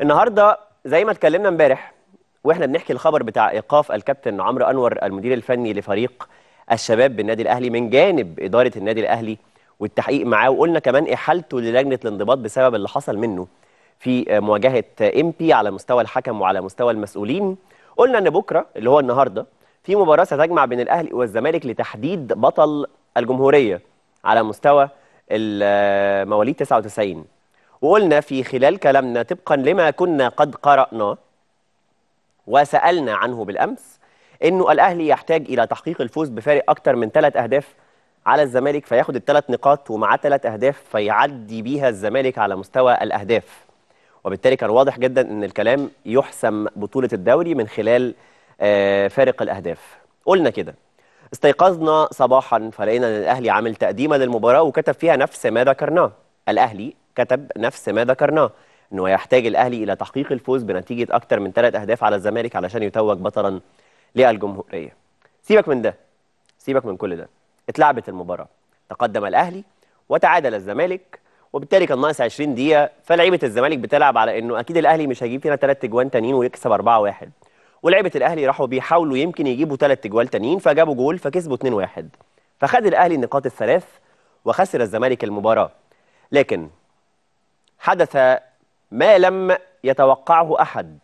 النهارده زي ما اتكلمنا امبارح واحنا بنحكي الخبر بتاع ايقاف الكابتن عمرو انور المدير الفني لفريق الشباب بالنادي الاهلي من جانب اداره النادي الاهلي والتحقيق معاه وقلنا كمان احالته ايه للجنه الانضباط بسبب اللي حصل منه في مواجهه ام بي على مستوى الحكم وعلى مستوى المسؤولين قلنا ان بكره اللي هو النهارده في مباراه ستجمع بين الاهلي والزمالك لتحديد بطل الجمهوريه على مستوى مواليد 99 وقلنا في خلال كلامنا طبقا لما كنا قد قرأناه وسألنا عنه بالأمس أنه الأهلي يحتاج إلى تحقيق الفوز بفارق أكتر من ثلاث أهداف على الزمالك فياخد الثلاث نقاط ومعاه ثلاث أهداف فيعدي بيها الزمالك على مستوى الأهداف وبالتالي كان واضح جدا أن الكلام يحسم بطولة الدوري من خلال آه، فارق الأهداف قلنا كده استيقظنا صباحا فلقينا أن الأهلي عامل تقديمة للمباراة وكتب فيها نفس ما ذكرناه الأهلي كتب نفس ما ذكرناه انه يحتاج الاهلي الى تحقيق الفوز بنتيجه اكتر من ثلاث اهداف على الزمالك علشان يتوج بطلا للجمهوريه سيبك من ده سيبك من كل ده اتلعبت المباراه تقدم الاهلي وتعادل الزمالك وبالتالي كان ناقص 20 دقيقه فلعيبه الزمالك بتلعب على انه اكيد الاهلي مش هيجيب فينا ثلاث اجوان تانيين ويكسب 4 1 ولعيبه الاهلي راحوا بيحاولوا يمكن يجيبوا ثلاث اجوال تانيين فجابوا جول فكسبوا 2 1 فخد الاهلي النقاط الثلاث وخسر الزمالك المباراه لكن حدث ما لم يتوقعه أحد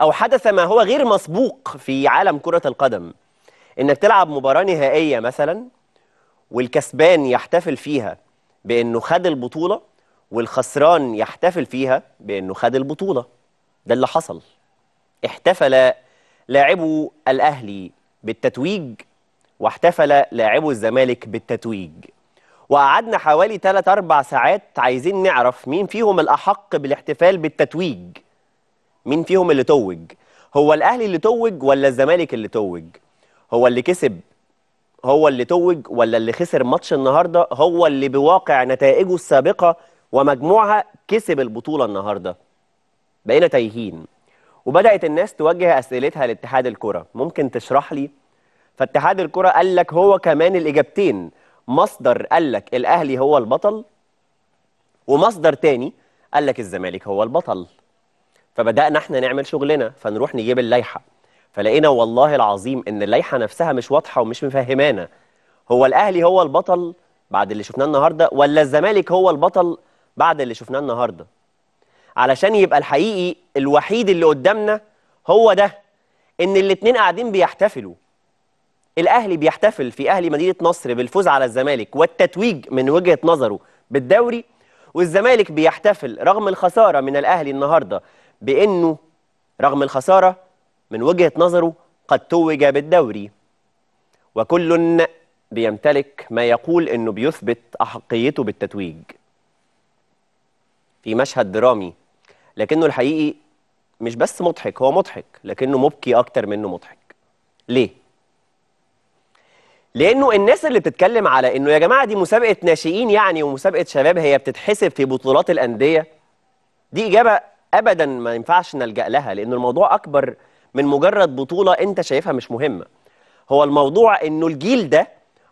أو حدث ما هو غير مسبوق في عالم كرة القدم إنك تلعب مباراة نهائية مثلا والكسبان يحتفل فيها بإنه خد البطولة والخسران يحتفل فيها بإنه خد البطولة ده اللي حصل احتفل لاعبو الأهلي بالتتويج واحتفل لاعبو الزمالك بالتتويج وقعدنا حوالي 3 4 ساعات عايزين نعرف مين فيهم الأحق بالاحتفال بالتتويج مين فيهم اللي توج هو الأهلي اللي توج ولا الزمالك اللي توج هو اللي كسب هو اللي توج ولا اللي خسر ماتش النهارده هو اللي بواقع نتائجه السابقة ومجموعها كسب البطولة النهارده بقينا تايهين وبدأت الناس توجه أسئلتها لاتحاد الكرة ممكن تشرح لي فاتحاد الكرة قال لك هو كمان الإجابتين مصدر قال لك الاهلي هو البطل ومصدر تاني قال لك الزمالك هو البطل فبدانا احنا نعمل شغلنا فنروح نجيب اللائحه فلقينا والله العظيم ان اللائحه نفسها مش واضحه ومش مفهمانا هو الاهلي هو البطل بعد اللي شفناه النهارده ولا الزمالك هو البطل بعد اللي شفناه النهارده علشان يبقى الحقيقي الوحيد اللي قدامنا هو ده ان الاتنين قاعدين بيحتفلوا الاهلي بيحتفل في اهلي مدينه نصر بالفوز على الزمالك والتتويج من وجهه نظره بالدوري والزمالك بيحتفل رغم الخساره من الاهلي النهارده بانه رغم الخساره من وجهه نظره قد توج بالدوري وكل بيمتلك ما يقول انه بيثبت احقيته بالتتويج في مشهد درامي لكنه الحقيقي مش بس مضحك هو مضحك لكنه مبكي اكتر منه مضحك ليه لانه الناس اللي بتتكلم على انه يا جماعه دي مسابقه ناشئين يعني ومسابقه شباب هي بتتحسب في بطولات الانديه دي اجابه ابدا ما ينفعش نلجا لها لان الموضوع اكبر من مجرد بطوله انت شايفها مش مهمه هو الموضوع انه الجيل ده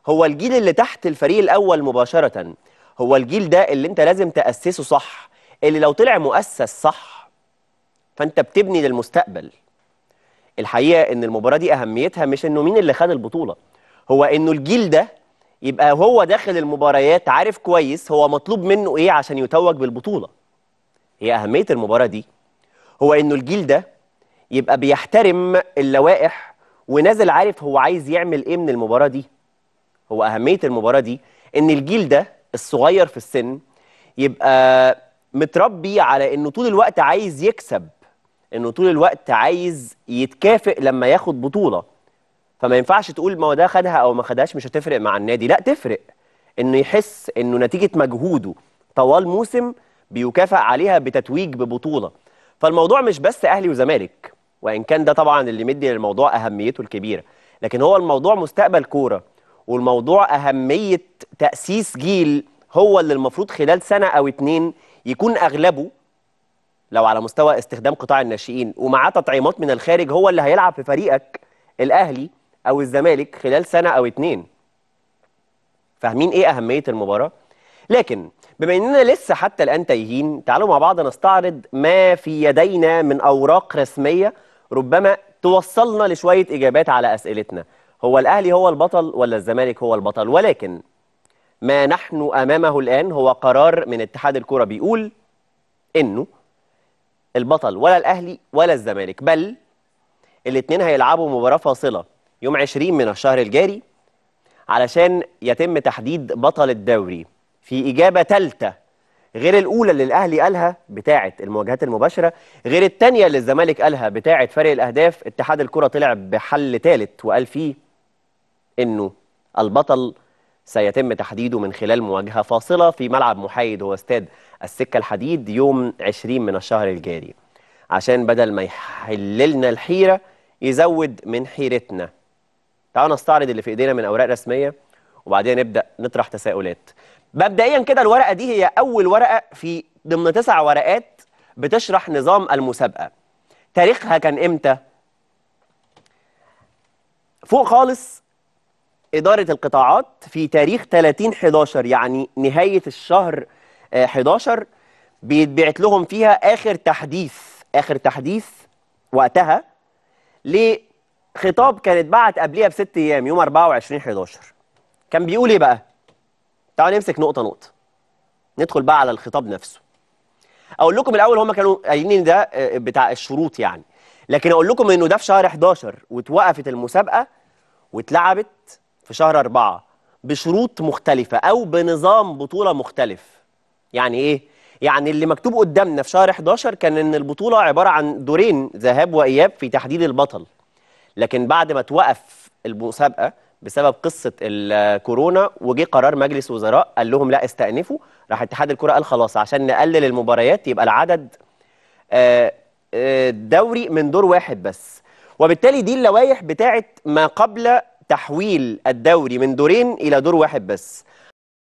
هو الجيل اللي تحت الفريق الاول مباشره هو الجيل ده اللي انت لازم تاسسه صح اللي لو طلع مؤسس صح فانت بتبني للمستقبل الحقيقه ان المباراه دي اهميتها مش انه مين اللي خد البطوله هو انه الجيل ده يبقى هو داخل المباريات عارف كويس هو مطلوب منه ايه عشان يتوج بالبطوله هي اهميه المباراه دي هو انه الجيل ده يبقى بيحترم اللوائح ونازل عارف هو عايز يعمل ايه من المباراه دي هو اهميه المباراه دي ان الجيل ده الصغير في السن يبقى متربي على انه طول الوقت عايز يكسب انه طول الوقت عايز يتكافئ لما ياخد بطوله فما ينفعش تقول ما هو ده خدها او ما خدهاش مش هتفرق مع النادي لا تفرق انه يحس انه نتيجه مجهوده طوال موسم بيكافئ عليها بتتويج ببطوله فالموضوع مش بس اهلي وزمالك وان كان ده طبعا اللي مدي للموضوع اهميته الكبيره لكن هو الموضوع مستقبل كوره والموضوع اهميه تاسيس جيل هو اللي المفروض خلال سنه او اتنين يكون اغلبه لو على مستوى استخدام قطاع الناشئين ومعاه تطعيمات من الخارج هو اللي هيلعب في فريقك الاهلي او الزمالك خلال سنه او اتنين فاهمين ايه اهميه المباراه لكن بما اننا لسه حتى الان تايهين تعالوا مع بعض نستعرض ما في يدينا من اوراق رسميه ربما توصلنا لشويه اجابات على اسئلتنا هو الاهلي هو البطل ولا الزمالك هو البطل ولكن ما نحن امامه الان هو قرار من اتحاد الكره بيقول انه البطل ولا الاهلي ولا الزمالك بل الاثنين هيلعبوا مباراه فاصله يوم 20 من الشهر الجاري علشان يتم تحديد بطل الدوري في إجابة ثالثة غير الأولى اللي الأهلي قالها بتاعة المواجهات المباشرة غير الثانية اللي الزمالك قالها بتاعة فرق الأهداف اتحاد الكرة طلع بحل ثالث وقال فيه إنه البطل سيتم تحديده من خلال مواجهة فاصلة في ملعب محايد هو استاد السكة الحديد يوم 20 من الشهر الجاري عشان بدل ما يحللنا الحيرة يزود من حيرتنا تعالوا نستعرض اللي في ايدينا من اوراق رسميه وبعدين نبدا نطرح تساؤلات مبدئيا كده الورقه دي هي اول ورقه في ضمن تسع ورقات بتشرح نظام المسابقه تاريخها كان امتى فوق خالص إدارة القطاعات في تاريخ 30 11 يعني نهاية الشهر 11 آه، بيتبعت لهم فيها آخر تحديث آخر تحديث وقتها خطاب كان اتبعت قبليها بست ايام يوم 24 11 كان بيقول ايه بقى؟ تعالوا نمسك نقطه نقطه ندخل بقى على الخطاب نفسه اقول لكم الاول هم كانوا قايلين ان ده آه، بتاع الشروط يعني لكن اقول لكم انه ده في شهر 11 واتوقفت المسابقه واتلعبت في شهر 4 بشروط مختلفه او بنظام بطوله مختلف يعني ايه يعني اللي مكتوب قدامنا في شهر 11 كان ان البطوله عباره عن دورين ذهاب واياب في تحديد البطل لكن بعد ما توقف المسابقه بسبب قصه الكورونا وجي قرار مجلس وزراء قال لهم لا استأنفوا راح اتحاد الكره قال خلاص عشان نقلل المباريات يبقى العدد آه، آه، دوري من دور واحد بس وبالتالي دي اللوائح بتاعت ما قبل تحويل الدوري من دورين الى دور واحد بس